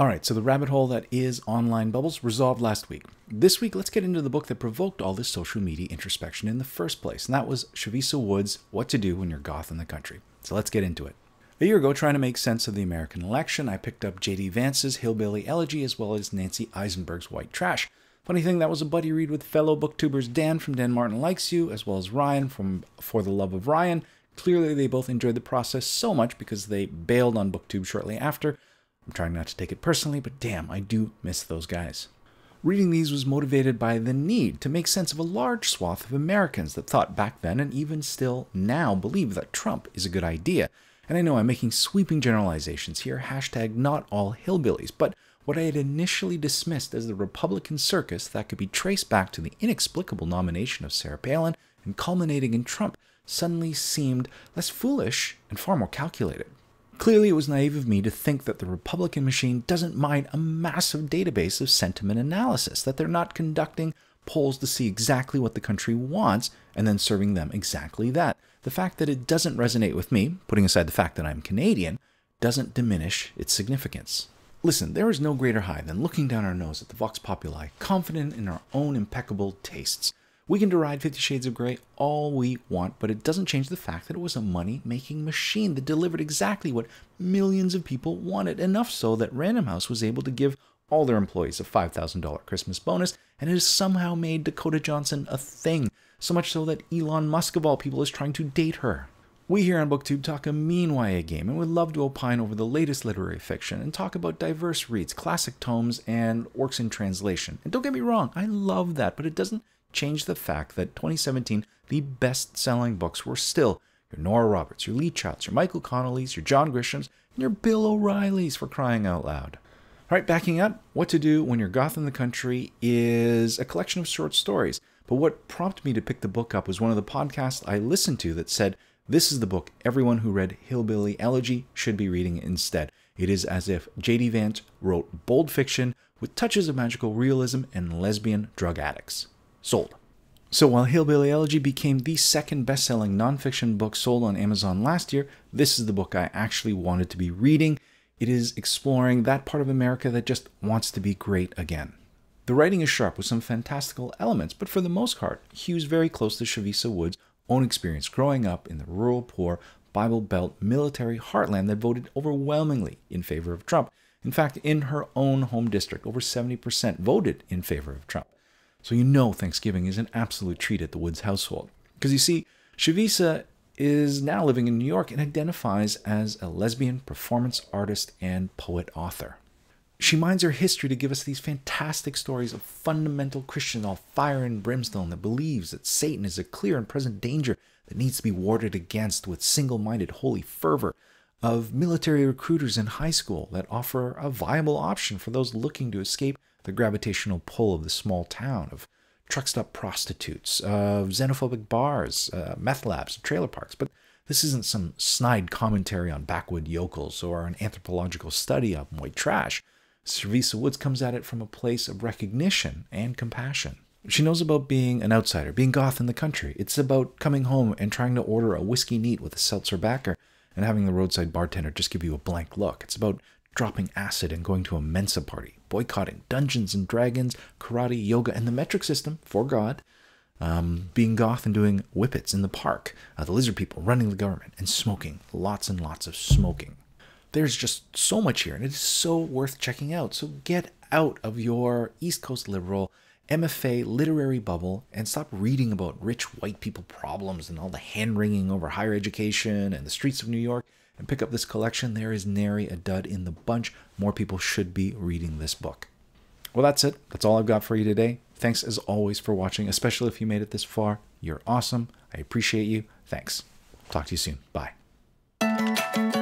All right, so the rabbit hole that is online bubbles resolved last week. This week, let's get into the book that provoked all this social media introspection in the first place, and that was Shavisa Wood's What to Do When You're Goth in the Country. So let's get into it. A year ago, trying to make sense of the American election, I picked up J.D. Vance's Hillbilly Elegy as well as Nancy Eisenberg's White Trash. Funny thing, that was a buddy read with fellow booktubers Dan from Dan Martin Likes You, as well as Ryan from For the Love of Ryan. Clearly, they both enjoyed the process so much because they bailed on booktube shortly after, I'm trying not to take it personally, but damn, I do miss those guys. Reading these was motivated by the need to make sense of a large swath of Americans that thought back then and even still now believe that Trump is a good idea. And I know I'm making sweeping generalizations here, hashtag not all hillbillies, but what I had initially dismissed as the Republican circus that could be traced back to the inexplicable nomination of Sarah Palin and culminating in Trump suddenly seemed less foolish and far more calculated. Clearly, it was naive of me to think that the Republican machine doesn't mind a massive database of sentiment analysis, that they're not conducting polls to see exactly what the country wants and then serving them exactly that. The fact that it doesn't resonate with me, putting aside the fact that I'm Canadian, doesn't diminish its significance. Listen, there is no greater high than looking down our nose at the Vox Populi, confident in our own impeccable tastes. We can deride Fifty Shades of Grey all we want, but it doesn't change the fact that it was a money making machine that delivered exactly what millions of people wanted, enough so that Random House was able to give all their employees a $5,000 Christmas bonus, and it has somehow made Dakota Johnson a thing, so much so that Elon Musk, of all people, is trying to date her. We here on BookTube talk a mean YA game and would love to opine over the latest literary fiction and talk about diverse reads, classic tomes, and works in translation. And don't get me wrong, I love that, but it doesn't change the fact that 2017, the best selling books were still your Nora Roberts, your Lee Childs, your Michael Connolly's, your John Grisham's, and your Bill O'Reilly's for crying out loud. All right, backing up, what to do when you're goth in the country is a collection of short stories. But what prompted me to pick the book up was one of the podcasts I listened to that said, This is the book everyone who read Hillbilly Elegy should be reading instead. It is as if J.D. Vance wrote bold fiction with touches of magical realism and lesbian drug addicts sold. So while Hillbilly Elegy became the second best-selling nonfiction book sold on Amazon last year, this is the book I actually wanted to be reading. It is exploring that part of America that just wants to be great again. The writing is sharp with some fantastical elements, but for the most part, hews very close to Shavisa Wood's own experience growing up in the rural, poor, Bible Belt military heartland that voted overwhelmingly in favor of Trump. In fact, in her own home district, over 70% voted in favor of Trump. So you know Thanksgiving is an absolute treat at the Woods household. Because you see, Shavisa is now living in New York and identifies as a lesbian performance artist and poet author. She mines her history to give us these fantastic stories of fundamental Christian all fire and brimstone that believes that Satan is a clear and present danger that needs to be warded against with single minded holy fervor, of military recruiters in high school that offer a viable option for those looking to escape the gravitational pull of the small town, of truck stop prostitutes, of xenophobic bars, uh, meth labs, trailer parks. But this isn't some snide commentary on backwood yokels or an anthropological study of white trash. Cervisa Woods comes at it from a place of recognition and compassion. She knows about being an outsider, being goth in the country. It's about coming home and trying to order a whiskey neat with a seltzer backer and having the roadside bartender just give you a blank look. It's about dropping acid and going to a Mensa party, boycotting Dungeons and Dragons, karate, yoga, and the metric system for God, um, being goth and doing whippets in the park, uh, the lizard people running the government, and smoking lots and lots of smoking. There's just so much here, and it is so worth checking out. So get out of your East Coast liberal MFA literary bubble and stop reading about rich white people problems and all the hand wringing over higher education and the streets of New York and pick up this collection. There is nary a dud in the bunch. More people should be reading this book. Well, that's it. That's all I've got for you today. Thanks as always for watching, especially if you made it this far. You're awesome. I appreciate you. Thanks. Talk to you soon. Bye.